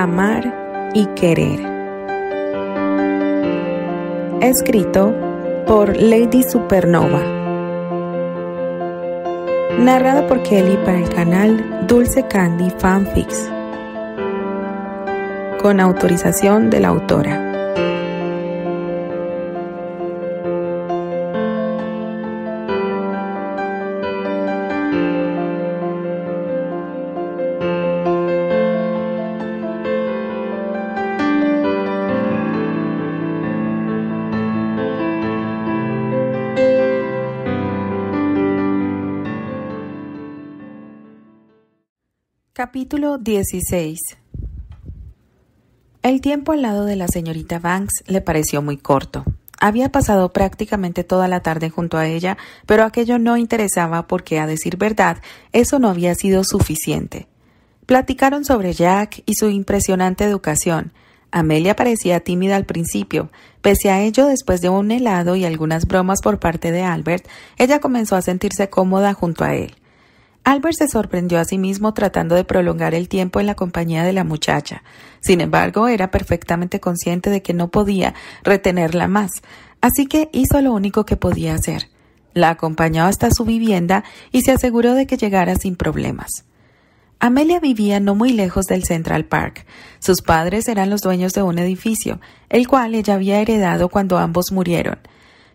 amar y querer. Escrito por Lady Supernova. Narrado por Kelly para el canal Dulce Candy Fanfics. Con autorización de la autora. Capítulo 16 El tiempo al lado de la señorita Banks le pareció muy corto. Había pasado prácticamente toda la tarde junto a ella, pero aquello no interesaba porque, a decir verdad, eso no había sido suficiente. Platicaron sobre Jack y su impresionante educación. Amelia parecía tímida al principio. Pese a ello, después de un helado y algunas bromas por parte de Albert, ella comenzó a sentirse cómoda junto a él. Albert se sorprendió a sí mismo tratando de prolongar el tiempo en la compañía de la muchacha. Sin embargo, era perfectamente consciente de que no podía retenerla más, así que hizo lo único que podía hacer. La acompañó hasta su vivienda y se aseguró de que llegara sin problemas. Amelia vivía no muy lejos del Central Park. Sus padres eran los dueños de un edificio, el cual ella había heredado cuando ambos murieron.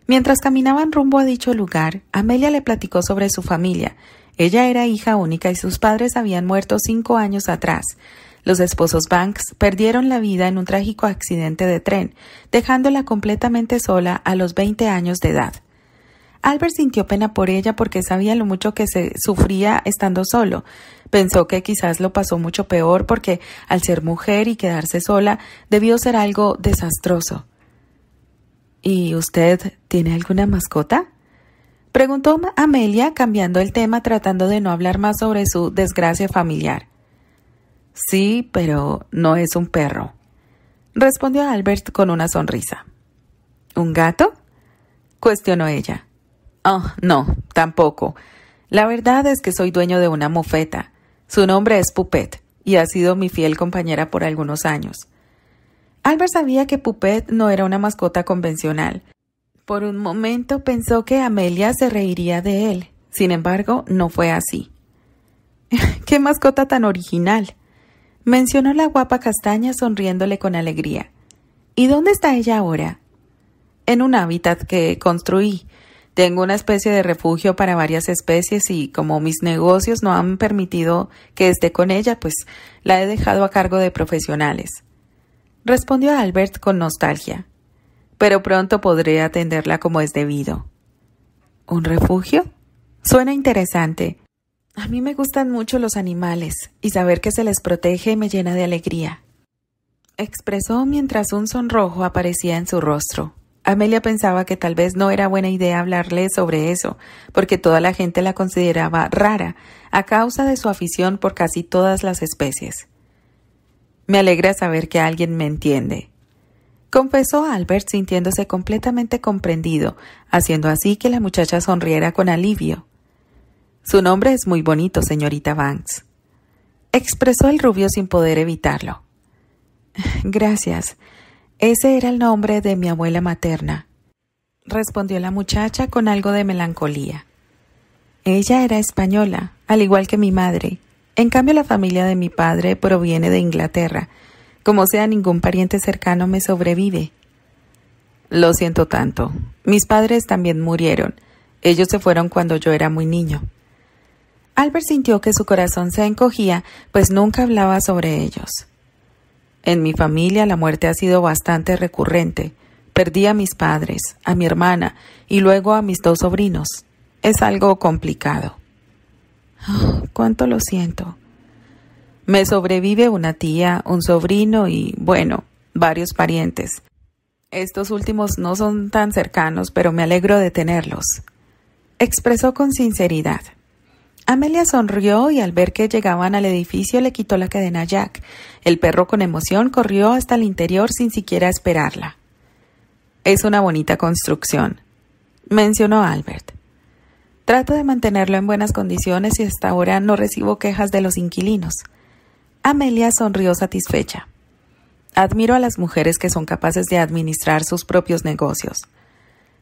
Mientras caminaban rumbo a dicho lugar, Amelia le platicó sobre su familia, ella era hija única y sus padres habían muerto cinco años atrás. Los esposos Banks perdieron la vida en un trágico accidente de tren, dejándola completamente sola a los 20 años de edad. Albert sintió pena por ella porque sabía lo mucho que se sufría estando solo. Pensó que quizás lo pasó mucho peor porque, al ser mujer y quedarse sola, debió ser algo desastroso. ¿Y usted tiene alguna mascota? Preguntó Amelia cambiando el tema tratando de no hablar más sobre su desgracia familiar. Sí, pero no es un perro, respondió Albert con una sonrisa. ¿Un gato? cuestionó ella. Oh, no, tampoco. La verdad es que soy dueño de una mofeta. Su nombre es Pupet y ha sido mi fiel compañera por algunos años. Albert sabía que Pupet no era una mascota convencional, por un momento pensó que Amelia se reiría de él. Sin embargo, no fue así. ¡Qué mascota tan original! mencionó la guapa castaña sonriéndole con alegría. ¿Y dónde está ella ahora? En un hábitat que construí. Tengo una especie de refugio para varias especies y como mis negocios no han permitido que esté con ella, pues la he dejado a cargo de profesionales. Respondió Albert con nostalgia pero pronto podré atenderla como es debido. ¿Un refugio? Suena interesante. A mí me gustan mucho los animales y saber que se les protege me llena de alegría. Expresó mientras un sonrojo aparecía en su rostro. Amelia pensaba que tal vez no era buena idea hablarle sobre eso, porque toda la gente la consideraba rara a causa de su afición por casi todas las especies. Me alegra saber que alguien me entiende, confesó Albert sintiéndose completamente comprendido, haciendo así que la muchacha sonriera con alivio. Su nombre es muy bonito, señorita Banks. Expresó el rubio sin poder evitarlo. Gracias. Ese era el nombre de mi abuela materna, respondió la muchacha con algo de melancolía. Ella era española, al igual que mi madre. En cambio, la familia de mi padre proviene de Inglaterra, como sea, ningún pariente cercano me sobrevive. Lo siento tanto. Mis padres también murieron. Ellos se fueron cuando yo era muy niño. Albert sintió que su corazón se encogía, pues nunca hablaba sobre ellos. En mi familia la muerte ha sido bastante recurrente. Perdí a mis padres, a mi hermana y luego a mis dos sobrinos. Es algo complicado. Ah, ¿Cuánto lo siento? Me sobrevive una tía, un sobrino y, bueno, varios parientes. Estos últimos no son tan cercanos, pero me alegro de tenerlos. Expresó con sinceridad. Amelia sonrió y al ver que llegaban al edificio le quitó la cadena a Jack. El perro con emoción corrió hasta el interior sin siquiera esperarla. Es una bonita construcción, mencionó Albert. Trato de mantenerlo en buenas condiciones y hasta ahora no recibo quejas de los inquilinos. Amelia sonrió satisfecha. Admiro a las mujeres que son capaces de administrar sus propios negocios.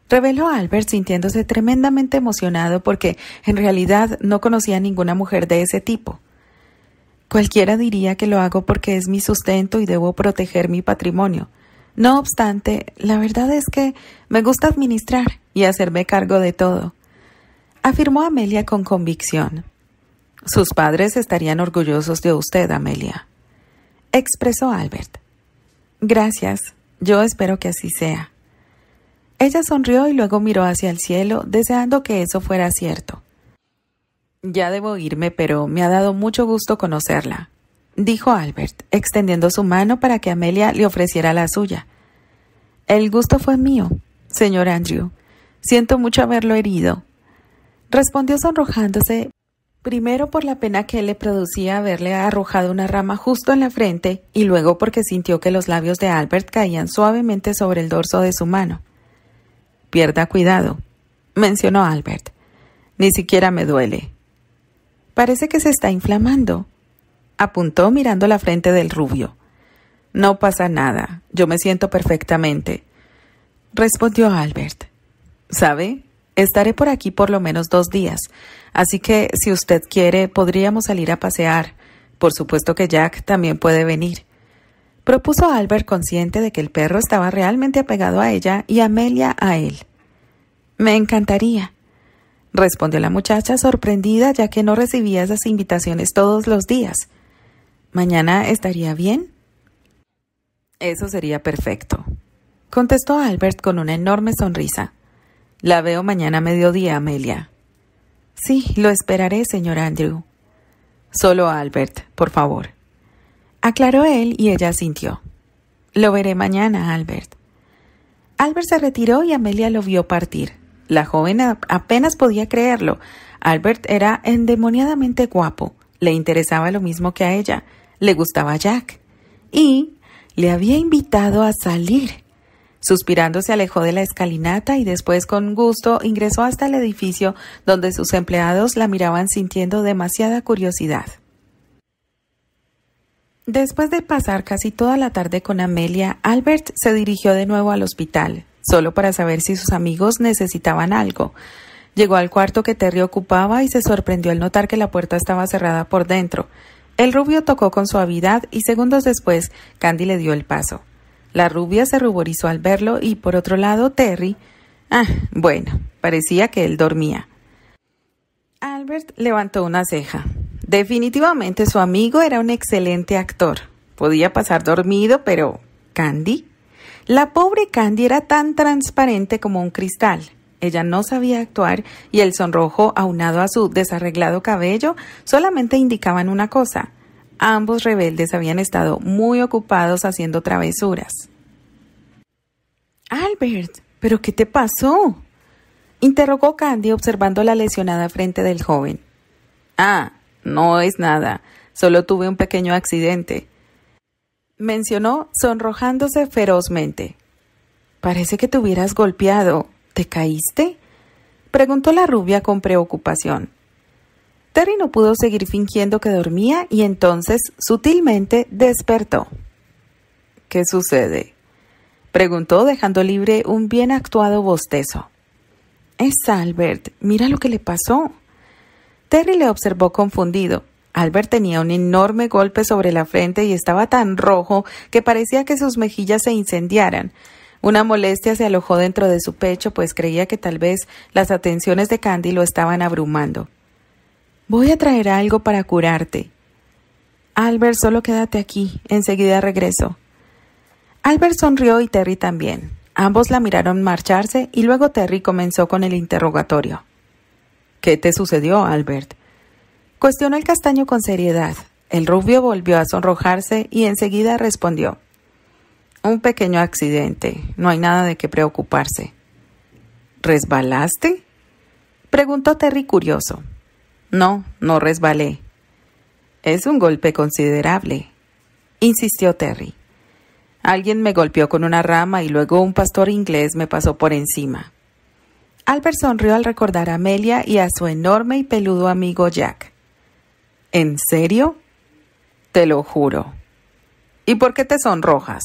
Reveló Albert sintiéndose tremendamente emocionado porque en realidad no conocía a ninguna mujer de ese tipo. Cualquiera diría que lo hago porque es mi sustento y debo proteger mi patrimonio. No obstante, la verdad es que me gusta administrar y hacerme cargo de todo, afirmó Amelia con convicción. Sus padres estarían orgullosos de usted, Amelia, expresó Albert. Gracias, yo espero que así sea. Ella sonrió y luego miró hacia el cielo, deseando que eso fuera cierto. Ya debo irme, pero me ha dado mucho gusto conocerla, dijo Albert, extendiendo su mano para que Amelia le ofreciera la suya. El gusto fue mío, señor Andrew. Siento mucho haberlo herido. Respondió sonrojándose, Primero por la pena que le producía haberle arrojado una rama justo en la frente y luego porque sintió que los labios de Albert caían suavemente sobre el dorso de su mano. Pierda cuidado, mencionó Albert. Ni siquiera me duele. Parece que se está inflamando, apuntó mirando la frente del rubio. No pasa nada, yo me siento perfectamente, respondió Albert. ¿Sabe? Estaré por aquí por lo menos dos días, así que si usted quiere podríamos salir a pasear. Por supuesto que Jack también puede venir. Propuso Albert consciente de que el perro estaba realmente apegado a ella y Amelia a él. Me encantaría, respondió la muchacha sorprendida ya que no recibía esas invitaciones todos los días. ¿Mañana estaría bien? Eso sería perfecto, contestó Albert con una enorme sonrisa. La veo mañana a mediodía, Amelia. Sí, lo esperaré, señor Andrew. Solo a Albert, por favor. Aclaró él y ella asintió. Lo veré mañana, Albert. Albert se retiró y Amelia lo vio partir. La joven apenas podía creerlo. Albert era endemoniadamente guapo. Le interesaba lo mismo que a ella. Le gustaba Jack. Y le había invitado a salir. Suspirando se alejó de la escalinata y después con gusto ingresó hasta el edificio donde sus empleados la miraban sintiendo demasiada curiosidad. Después de pasar casi toda la tarde con Amelia, Albert se dirigió de nuevo al hospital, solo para saber si sus amigos necesitaban algo. Llegó al cuarto que Terry ocupaba y se sorprendió al notar que la puerta estaba cerrada por dentro. El rubio tocó con suavidad y segundos después Candy le dio el paso. La rubia se ruborizó al verlo y por otro lado Terry. Ah, bueno, parecía que él dormía. Albert levantó una ceja. Definitivamente su amigo era un excelente actor. Podía pasar dormido, pero Candy. La pobre Candy era tan transparente como un cristal. Ella no sabía actuar y el sonrojo aunado a su desarreglado cabello solamente indicaban una cosa, ambos rebeldes habían estado muy ocupados haciendo travesuras. Albert, ¿pero qué te pasó? interrogó Candy observando la lesionada frente del joven. Ah, no es nada, solo tuve un pequeño accidente, mencionó, sonrojándose ferozmente. Parece que te hubieras golpeado. ¿Te caíste? preguntó la rubia con preocupación. Terry no pudo seguir fingiendo que dormía y entonces sutilmente despertó. ¿Qué sucede? preguntó dejando libre un bien actuado bostezo. Es Albert, mira lo que le pasó. Terry le observó confundido. Albert tenía un enorme golpe sobre la frente y estaba tan rojo que parecía que sus mejillas se incendiaran. Una molestia se alojó dentro de su pecho, pues creía que tal vez las atenciones de Candy lo estaban abrumando. Voy a traer algo para curarte. Albert, solo quédate aquí, enseguida regreso. Albert sonrió y Terry también. Ambos la miraron marcharse y luego Terry comenzó con el interrogatorio. ¿Qué te sucedió, Albert? Cuestionó el castaño con seriedad. El rubio volvió a sonrojarse y enseguida respondió. Un pequeño accidente. No hay nada de qué preocuparse. ¿Resbalaste? Preguntó Terry curioso. No, no resbalé. Es un golpe considerable, insistió Terry. Alguien me golpeó con una rama y luego un pastor inglés me pasó por encima. Albert sonrió al recordar a Amelia y a su enorme y peludo amigo Jack. ¿En serio? Te lo juro. ¿Y por qué te sonrojas?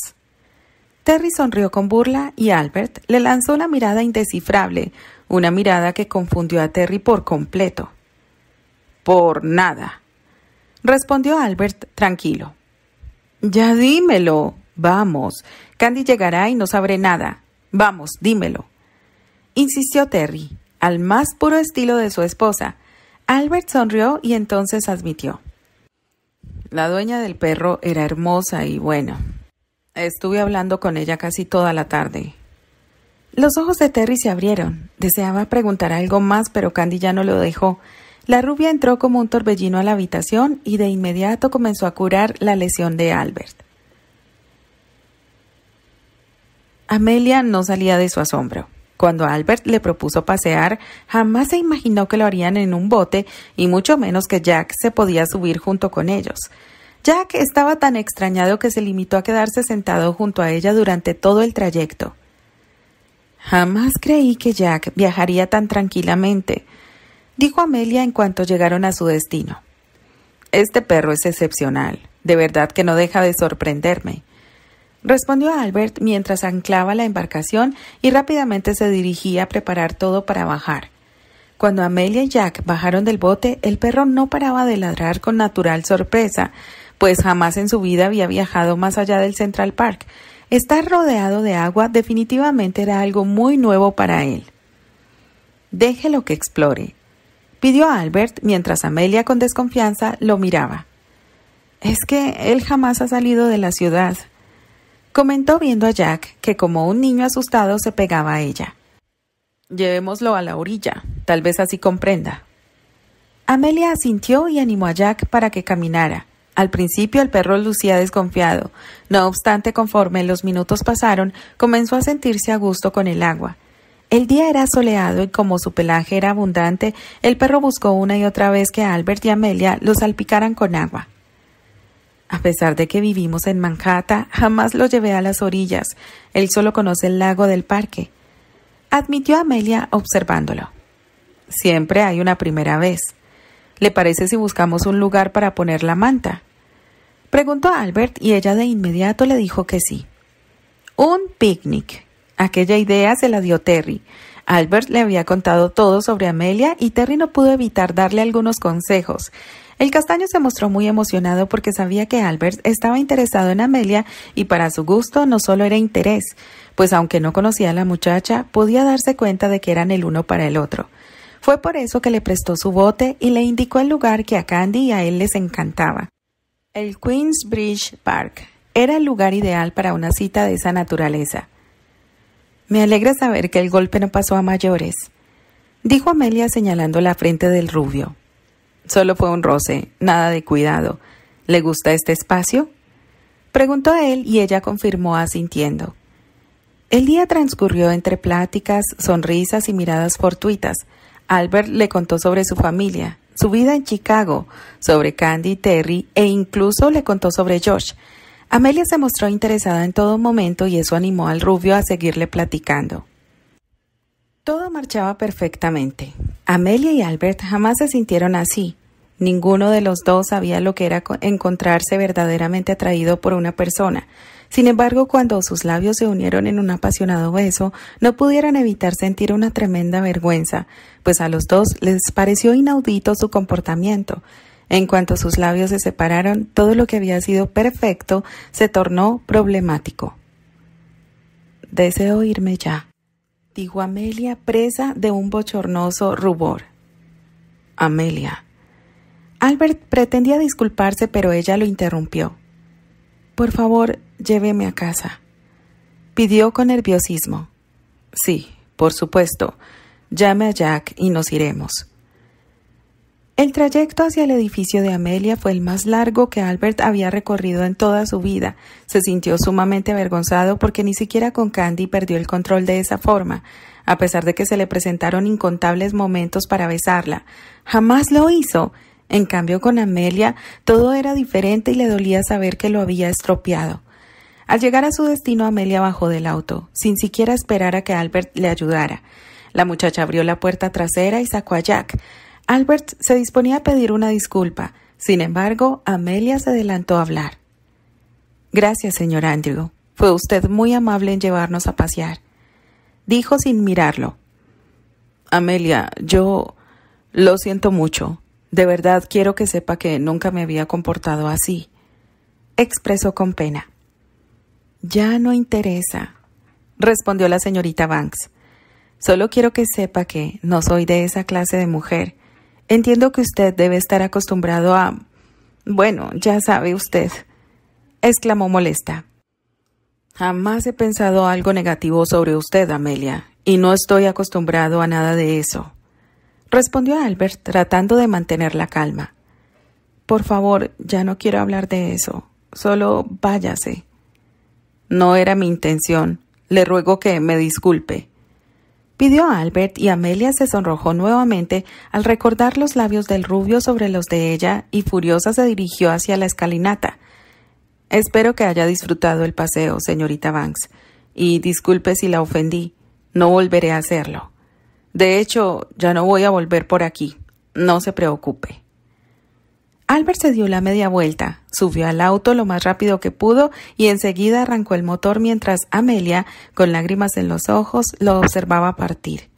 Terry sonrió con burla y Albert le lanzó la mirada indescifrable, una mirada que confundió a Terry por completo. Por nada. Respondió Albert tranquilo. Ya dímelo. Vamos. Candy llegará y no sabré nada. Vamos, dímelo. Insistió Terry, al más puro estilo de su esposa. Albert sonrió y entonces admitió. La dueña del perro era hermosa y bueno. Estuve hablando con ella casi toda la tarde. Los ojos de Terry se abrieron. Deseaba preguntar algo más, pero Candy ya no lo dejó. La rubia entró como un torbellino a la habitación y de inmediato comenzó a curar la lesión de Albert. Amelia no salía de su asombro. Cuando Albert le propuso pasear, jamás se imaginó que lo harían en un bote y mucho menos que Jack se podía subir junto con ellos. Jack estaba tan extrañado que se limitó a quedarse sentado junto a ella durante todo el trayecto. Jamás creí que Jack viajaría tan tranquilamente, dijo Amelia en cuanto llegaron a su destino. Este perro es excepcional, de verdad que no deja de sorprenderme. Respondió Albert mientras anclaba la embarcación y rápidamente se dirigía a preparar todo para bajar. Cuando Amelia y Jack bajaron del bote, el perro no paraba de ladrar con natural sorpresa, pues jamás en su vida había viajado más allá del Central Park. Estar rodeado de agua definitivamente era algo muy nuevo para él. Déjelo que explore, pidió a Albert mientras Amelia con desconfianza lo miraba. Es que él jamás ha salido de la ciudad, comentó viendo a Jack, que como un niño asustado se pegaba a ella. Llevémoslo a la orilla, tal vez así comprenda. Amelia asintió y animó a Jack para que caminara. Al principio el perro lucía desconfiado, no obstante conforme los minutos pasaron, comenzó a sentirse a gusto con el agua. El día era soleado y como su pelaje era abundante, el perro buscó una y otra vez que Albert y Amelia lo salpicaran con agua. A pesar de que vivimos en Manhattan, jamás lo llevé a las orillas. Él solo conoce el lago del parque. Admitió Amelia observándolo. Siempre hay una primera vez. ¿Le parece si buscamos un lugar para poner la manta? Preguntó Albert y ella de inmediato le dijo que sí. Un picnic, Aquella idea se la dio Terry. Albert le había contado todo sobre Amelia y Terry no pudo evitar darle algunos consejos. El castaño se mostró muy emocionado porque sabía que Albert estaba interesado en Amelia y para su gusto no solo era interés, pues aunque no conocía a la muchacha, podía darse cuenta de que eran el uno para el otro. Fue por eso que le prestó su bote y le indicó el lugar que a Candy y a él les encantaba. El Queensbridge Park era el lugar ideal para una cita de esa naturaleza. Me alegra saber que el golpe no pasó a mayores, dijo Amelia señalando la frente del rubio. Solo fue un roce, nada de cuidado. ¿Le gusta este espacio? Preguntó a él y ella confirmó asintiendo. El día transcurrió entre pláticas, sonrisas y miradas fortuitas. Albert le contó sobre su familia, su vida en Chicago, sobre Candy y Terry e incluso le contó sobre Josh, Amelia se mostró interesada en todo momento y eso animó al rubio a seguirle platicando. Todo marchaba perfectamente. Amelia y Albert jamás se sintieron así. Ninguno de los dos sabía lo que era encontrarse verdaderamente atraído por una persona. Sin embargo, cuando sus labios se unieron en un apasionado beso, no pudieron evitar sentir una tremenda vergüenza, pues a los dos les pareció inaudito su comportamiento. En cuanto sus labios se separaron, todo lo que había sido perfecto se tornó problemático. Deseo irme ya, dijo Amelia, presa de un bochornoso rubor. Amelia. Albert pretendía disculparse, pero ella lo interrumpió. Por favor, lléveme a casa. Pidió con nerviosismo. Sí, por supuesto. Llame a Jack y nos iremos. El trayecto hacia el edificio de Amelia fue el más largo que Albert había recorrido en toda su vida. Se sintió sumamente avergonzado porque ni siquiera con Candy perdió el control de esa forma, a pesar de que se le presentaron incontables momentos para besarla. Jamás lo hizo. En cambio, con Amelia todo era diferente y le dolía saber que lo había estropeado. Al llegar a su destino, Amelia bajó del auto, sin siquiera esperar a que Albert le ayudara. La muchacha abrió la puerta trasera y sacó a Jack. Albert se disponía a pedir una disculpa. Sin embargo, Amelia se adelantó a hablar. Gracias, señor Andrew. Fue usted muy amable en llevarnos a pasear. Dijo sin mirarlo. Amelia, yo lo siento mucho. De verdad quiero que sepa que nunca me había comportado así. Expresó con pena. Ya no interesa, respondió la señorita Banks. Solo quiero que sepa que no soy de esa clase de mujer Entiendo que usted debe estar acostumbrado a... Bueno, ya sabe usted, exclamó molesta. Jamás he pensado algo negativo sobre usted, Amelia, y no estoy acostumbrado a nada de eso, respondió Albert tratando de mantener la calma. Por favor, ya no quiero hablar de eso. Solo váyase. No era mi intención. Le ruego que me disculpe pidió a Albert y Amelia se sonrojó nuevamente al recordar los labios del rubio sobre los de ella y furiosa se dirigió hacia la escalinata. Espero que haya disfrutado el paseo, señorita Banks, y disculpe si la ofendí. No volveré a hacerlo. De hecho, ya no voy a volver por aquí. No se preocupe. Albert se dio la media vuelta, subió al auto lo más rápido que pudo y enseguida arrancó el motor mientras Amelia, con lágrimas en los ojos, lo observaba partir.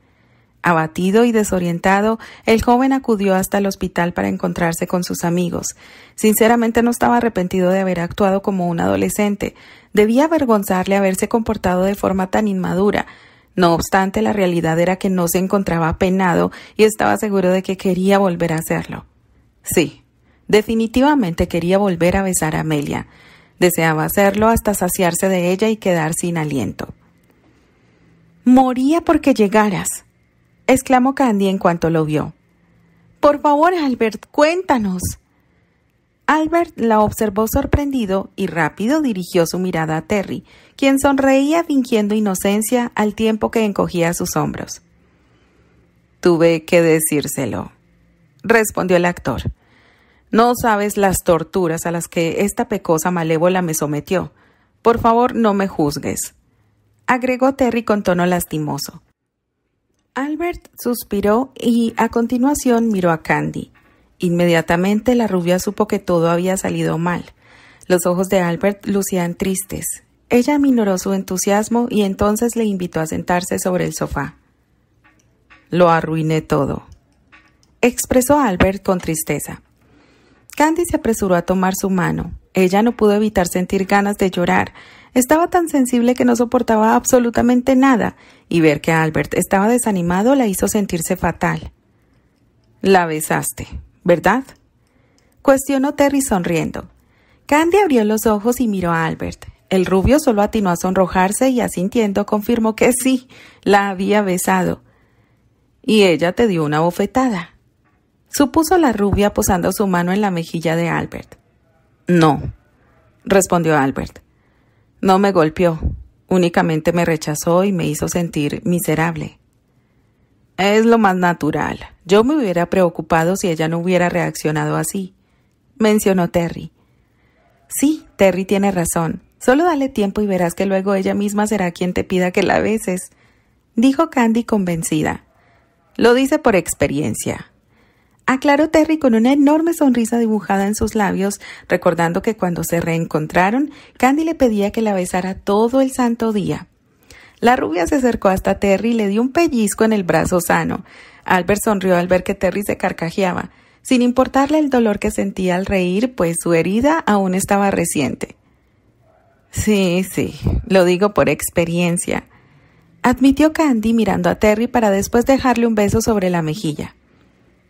Abatido y desorientado, el joven acudió hasta el hospital para encontrarse con sus amigos. Sinceramente no estaba arrepentido de haber actuado como un adolescente. Debía avergonzarle haberse comportado de forma tan inmadura. No obstante, la realidad era que no se encontraba penado y estaba seguro de que quería volver a hacerlo. Sí, Definitivamente quería volver a besar a Amelia. Deseaba hacerlo hasta saciarse de ella y quedar sin aliento. Moría porque llegaras, exclamó Candy en cuanto lo vio. Por favor, Albert, cuéntanos. Albert la observó sorprendido y rápido dirigió su mirada a Terry, quien sonreía fingiendo inocencia al tiempo que encogía sus hombros. Tuve que decírselo, respondió el actor. No sabes las torturas a las que esta pecosa malévola me sometió. Por favor, no me juzgues. Agregó Terry con tono lastimoso. Albert suspiró y a continuación miró a Candy. Inmediatamente la rubia supo que todo había salido mal. Los ojos de Albert lucían tristes. Ella minoró su entusiasmo y entonces le invitó a sentarse sobre el sofá. Lo arruiné todo, expresó Albert con tristeza. Candy se apresuró a tomar su mano. Ella no pudo evitar sentir ganas de llorar. Estaba tan sensible que no soportaba absolutamente nada, y ver que Albert estaba desanimado la hizo sentirse fatal. La besaste, ¿verdad? Cuestionó Terry sonriendo. Candy abrió los ojos y miró a Albert. El rubio solo atinó a sonrojarse y asintiendo confirmó que sí, la había besado. Y ella te dio una bofetada supuso la rubia posando su mano en la mejilla de Albert. No, respondió Albert. No me golpeó, únicamente me rechazó y me hizo sentir miserable. Es lo más natural. Yo me hubiera preocupado si ella no hubiera reaccionado así, mencionó Terry. Sí, Terry tiene razón. Solo dale tiempo y verás que luego ella misma será quien te pida que la beses, dijo Candy convencida. Lo dice por experiencia, Aclaró Terry con una enorme sonrisa dibujada en sus labios, recordando que cuando se reencontraron, Candy le pedía que la besara todo el santo día. La rubia se acercó hasta Terry y le dio un pellizco en el brazo sano. Albert sonrió al ver que Terry se carcajeaba, sin importarle el dolor que sentía al reír, pues su herida aún estaba reciente. Sí, sí, lo digo por experiencia, admitió Candy mirando a Terry para después dejarle un beso sobre la mejilla.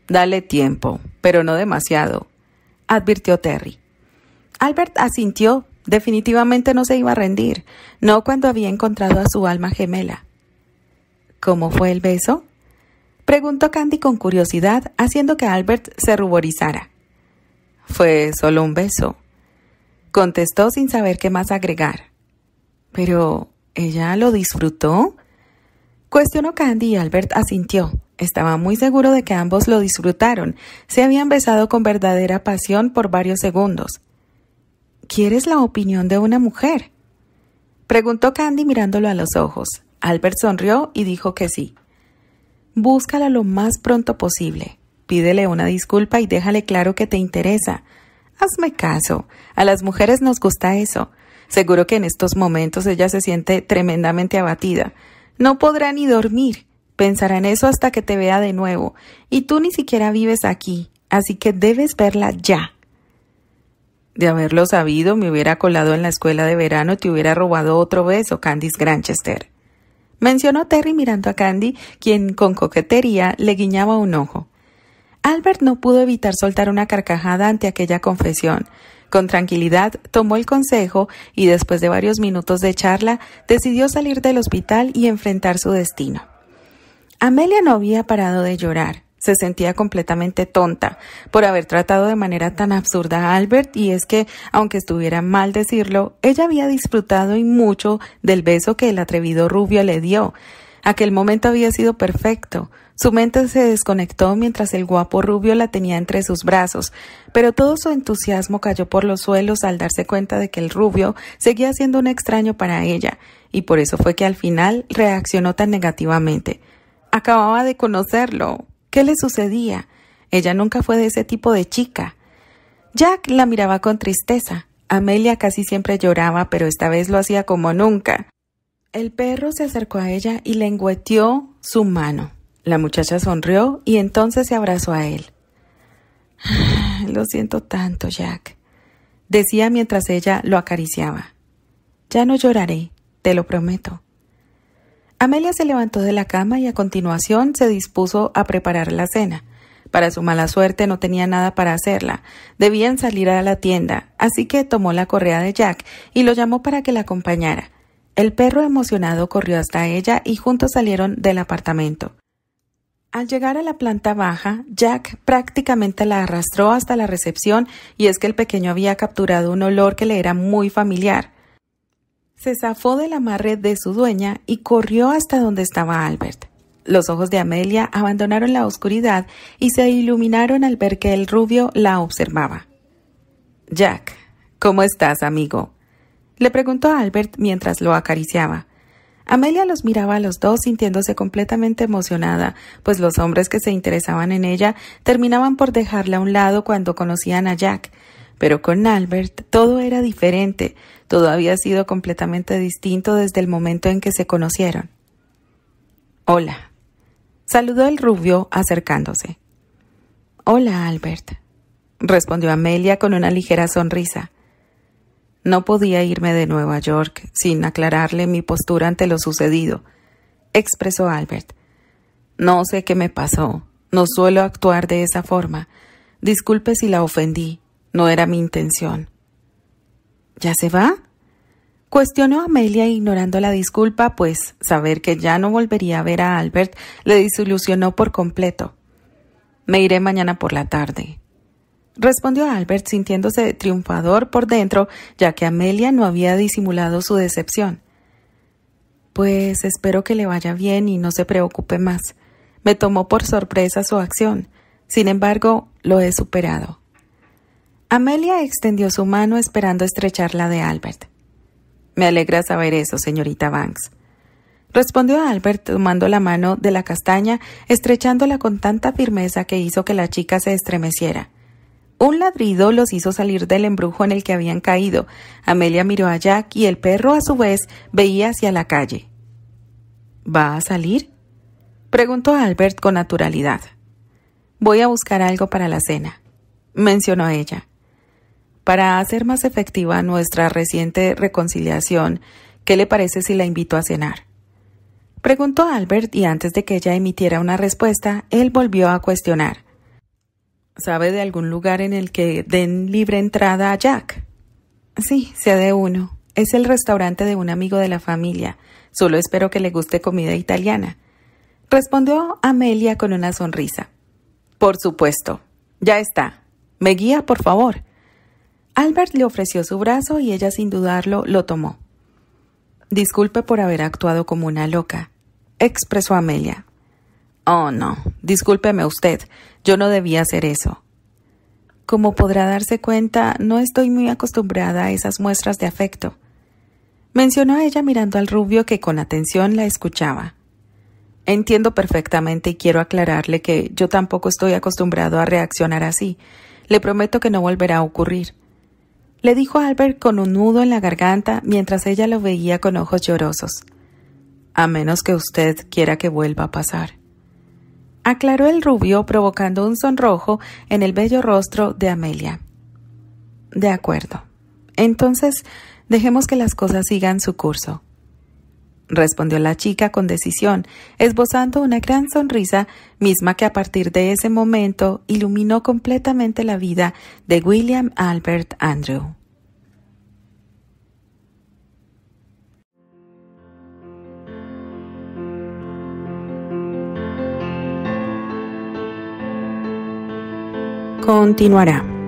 Dale tiempo, pero no demasiado, advirtió Terry. Albert asintió. Definitivamente no se iba a rendir, no cuando había encontrado a su alma gemela. ¿Cómo fue el beso? Preguntó Candy con curiosidad, haciendo que Albert se ruborizara. Fue solo un beso. Contestó sin saber qué más agregar. Pero, ¿ella lo disfrutó? Cuestionó Candy y Albert asintió, estaba muy seguro de que ambos lo disfrutaron. Se habían besado con verdadera pasión por varios segundos. ¿Quieres la opinión de una mujer? Preguntó Candy mirándolo a los ojos. Albert sonrió y dijo que sí. Búscala lo más pronto posible. Pídele una disculpa y déjale claro que te interesa. Hazme caso. A las mujeres nos gusta eso. Seguro que en estos momentos ella se siente tremendamente abatida. No podrá ni dormir. Pensará en eso hasta que te vea de nuevo, y tú ni siquiera vives aquí, así que debes verla ya. De haberlo sabido, me hubiera colado en la escuela de verano y te hubiera robado otro beso, Candice Granchester. Mencionó Terry mirando a Candy, quien con coquetería le guiñaba un ojo. Albert no pudo evitar soltar una carcajada ante aquella confesión. Con tranquilidad tomó el consejo y después de varios minutos de charla decidió salir del hospital y enfrentar su destino. Amelia no había parado de llorar. Se sentía completamente tonta por haber tratado de manera tan absurda a Albert y es que, aunque estuviera mal decirlo, ella había disfrutado y mucho del beso que el atrevido rubio le dio. Aquel momento había sido perfecto. Su mente se desconectó mientras el guapo rubio la tenía entre sus brazos, pero todo su entusiasmo cayó por los suelos al darse cuenta de que el rubio seguía siendo un extraño para ella, y por eso fue que al final reaccionó tan negativamente. Acababa de conocerlo. ¿Qué le sucedía? Ella nunca fue de ese tipo de chica. Jack la miraba con tristeza. Amelia casi siempre lloraba, pero esta vez lo hacía como nunca. El perro se acercó a ella y le engüeteó su mano. La muchacha sonrió y entonces se abrazó a él. Lo siento tanto, Jack, decía mientras ella lo acariciaba. Ya no lloraré, te lo prometo. Amelia se levantó de la cama y a continuación se dispuso a preparar la cena. Para su mala suerte no tenía nada para hacerla. Debían salir a la tienda, así que tomó la correa de Jack y lo llamó para que la acompañara. El perro emocionado corrió hasta ella y juntos salieron del apartamento. Al llegar a la planta baja, Jack prácticamente la arrastró hasta la recepción y es que el pequeño había capturado un olor que le era muy familiar. Se zafó la amarre de su dueña y corrió hasta donde estaba Albert. Los ojos de Amelia abandonaron la oscuridad y se iluminaron al ver que el rubio la observaba. Jack, ¿cómo estás, amigo? le preguntó a Albert mientras lo acariciaba. Amelia los miraba a los dos sintiéndose completamente emocionada, pues los hombres que se interesaban en ella terminaban por dejarla a un lado cuando conocían a Jack. Pero con Albert todo era diferente todo había sido completamente distinto desde el momento en que se conocieron. Hola, saludó el rubio acercándose. Hola, Albert, respondió Amelia con una ligera sonrisa. No podía irme de Nueva York sin aclararle mi postura ante lo sucedido, expresó Albert. No sé qué me pasó. No suelo actuar de esa forma. Disculpe si la ofendí. No era mi intención. ¿Ya se va? Cuestionó Amelia ignorando la disculpa, pues saber que ya no volvería a ver a Albert le desilusionó por completo. Me iré mañana por la tarde. Respondió Albert sintiéndose triunfador por dentro, ya que Amelia no había disimulado su decepción. Pues espero que le vaya bien y no se preocupe más. Me tomó por sorpresa su acción. Sin embargo, lo he superado. Amelia extendió su mano esperando estrechar la de Albert. Me alegra saber eso, señorita Banks. Respondió Albert tomando la mano de la castaña, estrechándola con tanta firmeza que hizo que la chica se estremeciera. Un ladrido los hizo salir del embrujo en el que habían caído. Amelia miró a Jack y el perro a su vez veía hacia la calle. ¿Va a salir? preguntó Albert con naturalidad. Voy a buscar algo para la cena, mencionó ella. Para hacer más efectiva nuestra reciente reconciliación, ¿qué le parece si la invito a cenar? Preguntó Albert y antes de que ella emitiera una respuesta, él volvió a cuestionar. ¿Sabe de algún lugar en el que den libre entrada a Jack? Sí, sé de uno. Es el restaurante de un amigo de la familia. Solo espero que le guste comida italiana. Respondió Amelia con una sonrisa. Por supuesto. Ya está. Me guía, por favor. Albert le ofreció su brazo y ella sin dudarlo lo tomó. Disculpe por haber actuado como una loca, expresó Amelia. Oh, no, discúlpeme usted, yo no debía hacer eso. Como podrá darse cuenta, no estoy muy acostumbrada a esas muestras de afecto. Mencionó a ella mirando al rubio que con atención la escuchaba. Entiendo perfectamente y quiero aclararle que yo tampoco estoy acostumbrado a reaccionar así. Le prometo que no volverá a ocurrir le dijo Albert con un nudo en la garganta mientras ella lo veía con ojos llorosos. A menos que usted quiera que vuelva a pasar. Aclaró el rubio provocando un sonrojo en el bello rostro de Amelia. De acuerdo. Entonces, dejemos que las cosas sigan su curso respondió la chica con decisión, esbozando una gran sonrisa, misma que a partir de ese momento iluminó completamente la vida de William Albert Andrew. Continuará.